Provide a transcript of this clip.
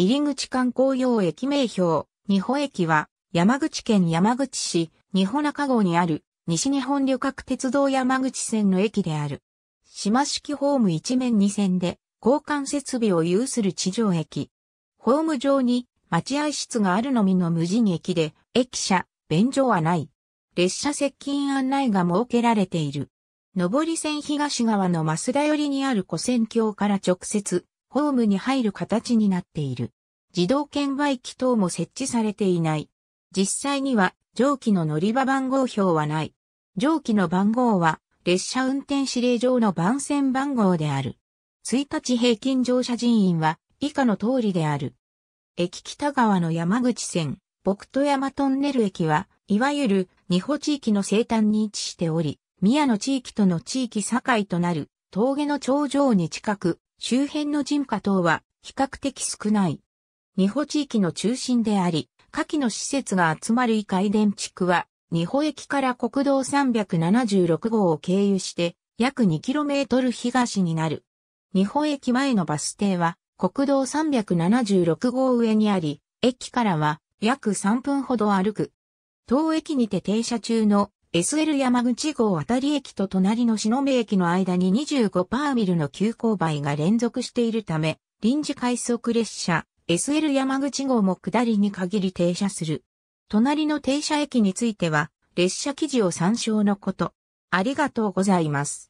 入口観光用駅名標、日本駅は、山口県山口市、日本中郷にある、西日本旅客鉄道山口線の駅である。島式ホーム一面二線で、交換設備を有する地上駅。ホーム上に、待合室があるのみの無人駅で、駅舎、便所はない。列車接近案内が設けられている。上り線東側の増田寄りにある古線橋から直接、ホームに入る形になっている。自動券売機等も設置されていない。実際には蒸気の乗り場番号表はない。蒸気の番号は列車運転指令上の番線番号である。1日平均乗車人員は以下の通りである。駅北側の山口線、北斗山トンネル駅は、いわゆる二保地域の西端に位置しており、宮の地域との地域境となる峠の頂上に近く、周辺の人家等は比較的少ない。日本地域の中心であり、下記の施設が集まる以下電地区は、日本駅から国道376号を経由して、約 2km 東になる。日本駅前のバス停は、国道376号上にあり、駅からは約3分ほど歩く。当駅にて停車中の SL 山口号渡り駅と隣の篠目駅の間に25パーミルの急勾配が連続しているため、臨時快速列車 SL 山口号も下りに限り停車する。隣の停車駅については、列車記事を参照のこと。ありがとうございます。